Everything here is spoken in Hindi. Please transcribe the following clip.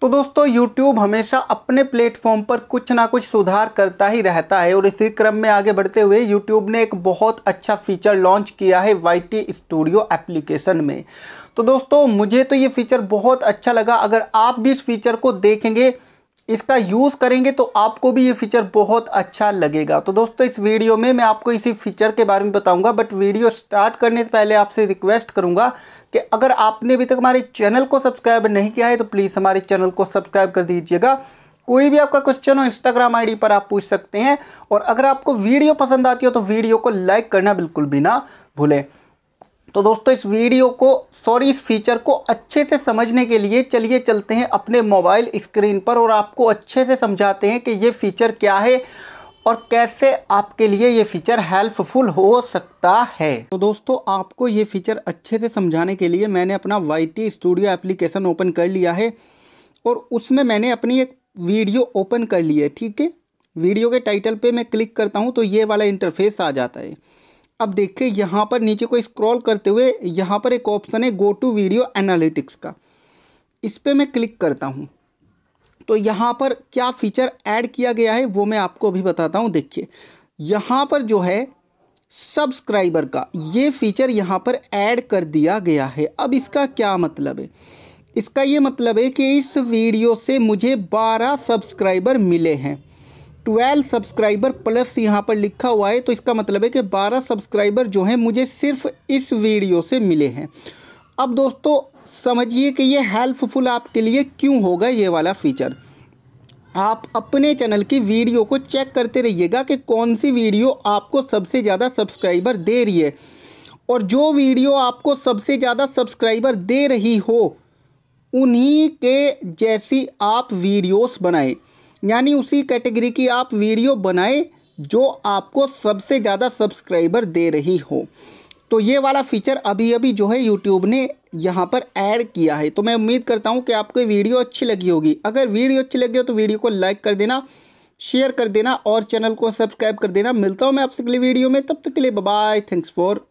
तो दोस्तों YouTube हमेशा अपने प्लेटफॉर्म पर कुछ ना कुछ सुधार करता ही रहता है और इसी क्रम में आगे बढ़ते हुए YouTube ने एक बहुत अच्छा फीचर लॉन्च किया है वाई टी स्टूडियो एप्लीकेशन में तो दोस्तों मुझे तो ये फीचर बहुत अच्छा लगा अगर आप भी इस फीचर को देखेंगे इसका यूज़ करेंगे तो आपको भी ये फीचर बहुत अच्छा लगेगा तो दोस्तों इस वीडियो में मैं आपको इसी फीचर के बारे में बताऊंगा बट वीडियो स्टार्ट करने से पहले आपसे रिक्वेस्ट करूंगा कि अगर आपने अभी तक हमारे चैनल को सब्सक्राइब नहीं किया है तो प्लीज़ हमारे चैनल को सब्सक्राइब कर दीजिएगा कोई भी आपका क्वेश्चन हो इंस्टाग्राम आई पर आप पूछ सकते हैं और अगर आपको वीडियो पसंद आती हो तो वीडियो को लाइक करना बिल्कुल भी ना भूलें तो दोस्तों इस वीडियो को सॉरी इस फीचर को अच्छे से समझने के लिए चलिए चलते हैं अपने मोबाइल स्क्रीन पर और आपको अच्छे से समझाते हैं कि ये फ़ीचर क्या है और कैसे आपके लिए ये फ़ीचर हेल्पफुल हो सकता है तो दोस्तों आपको ये फ़ीचर अच्छे से समझाने के लिए मैंने अपना Y T studio application open कर लिया है और उसमें मैंने अपनी एक वीडियो ओपन कर ली है ठीक है वीडियो के टाइटल पे मैं क्लिक करता हूँ तो ये वाला इंटरफेस आ जाता है अब देखिए यहाँ पर नीचे को स्क्रॉल करते हुए यहाँ पर एक ऑप्शन है गो टू वीडियो एनालिटिक्स का इस पर मैं क्लिक करता हूँ तो यहाँ पर क्या फीचर ऐड किया गया है वो मैं आपको अभी बताता हूँ देखिए यहाँ पर जो है सब्सक्राइबर का ये फीचर यहाँ पर ऐड कर दिया गया है अब इसका क्या मतलब है इसका ये मतलब है कि इस वीडियो से मुझे 12 सब्सक्राइबर मिले हैं ट्वेल्व सब्सक्राइबर प्लस यहाँ पर लिखा हुआ है तो इसका मतलब है कि बारह सब्सक्राइबर जो हैं मुझे सिर्फ इस वीडियो से मिले हैं अब दोस्तों समझिए कि ये हेल्पफुल आपके लिए क्यों होगा ये वाला फीचर आप अपने चैनल की वीडियो को चेक करते रहिएगा कि कौन सी वीडियो आपको सबसे ज़्यादा सब्सक्राइबर दे रही है और जो वीडियो आपको सबसे ज़्यादा सब्सक्राइबर दे रही हो उन्हीं के जैसी आप वीडियोस बनाएं यानी उसी कैटेगरी की आप वीडियो बनाए जो आपको सबसे ज़्यादा सब्सक्राइबर दे रही हो तो ये वाला फीचर अभी अभी जो है यूट्यूब ने यहाँ पर ऐड किया है तो मैं उम्मीद करता हूँ कि आपको वीडियो अच्छी लगी होगी अगर वीडियो अच्छी लगी हो तो वीडियो को लाइक कर देना शेयर कर देना और चैनल को सब्सक्राइब कर देना मिलता हूँ मैं आपसे अगले वीडियो में तब तक के लिए बाय थैंक्स फॉर